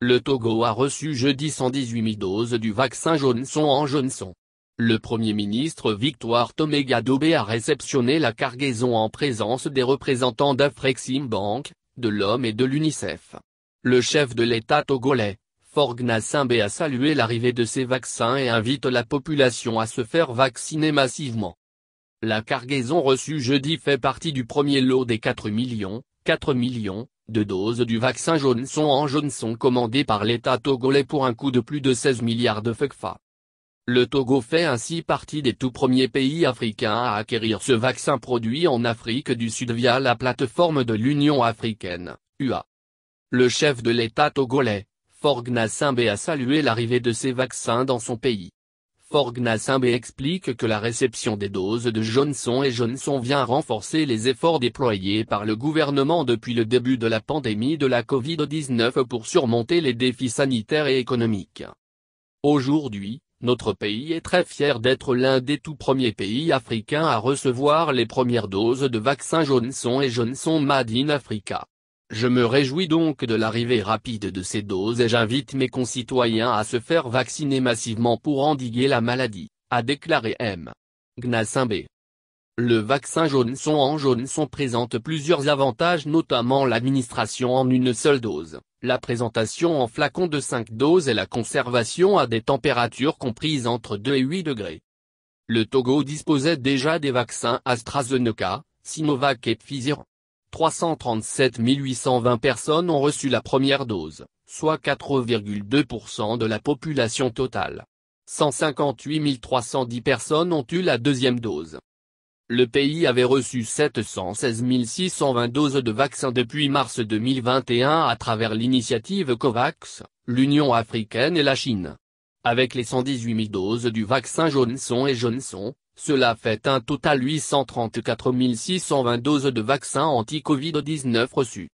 Le Togo a reçu jeudi 118 000 doses du vaccin Johnson en Johnson. Le Premier ministre Victoire Toméga Dobé a réceptionné la cargaison en présence des représentants d'Afrexim Bank, de l'Homme et de l'UNICEF. Le chef de l'État togolais, Forgna Simbe a salué l'arrivée de ces vaccins et invite la population à se faire vacciner massivement. La cargaison reçue jeudi fait partie du premier lot des 4 millions, 4 millions, deux doses du vaccin sont en sont commandées par l'État togolais pour un coût de plus de 16 milliards de FECFA. Le Togo fait ainsi partie des tout premiers pays africains à acquérir ce vaccin produit en Afrique du Sud via la plateforme de l'Union africaine, UA. Le chef de l'État togolais, Forgna Simbe a salué l'arrivée de ces vaccins dans son pays. Simbe explique que la réception des doses de Johnson et Johnson vient renforcer les efforts déployés par le gouvernement depuis le début de la pandémie de la Covid-19 pour surmonter les défis sanitaires et économiques. Aujourd'hui, notre pays est très fier d'être l'un des tout premiers pays africains à recevoir les premières doses de vaccins Johnson et Johnson Made in Africa. Je me réjouis donc de l'arrivée rapide de ces doses et j'invite mes concitoyens à se faire vacciner massivement pour endiguer la maladie, a déclaré M. B. Le vaccin jaune son en jaune son présente plusieurs avantages notamment l'administration en une seule dose, la présentation en flacon de 5 doses et la conservation à des températures comprises entre 2 et 8 degrés. Le Togo disposait déjà des vaccins AstraZeneca, Sinovac et Pfizer. 337 820 personnes ont reçu la première dose, soit 4,2% de la population totale. 158 310 personnes ont eu la deuxième dose. Le pays avait reçu 716 620 doses de vaccins depuis mars 2021 à travers l'initiative COVAX, l'Union africaine et la Chine. Avec les 118 000 doses du vaccin Johnson et Johnson, cela fait un total 834 620 doses de vaccins anti-Covid-19 reçus.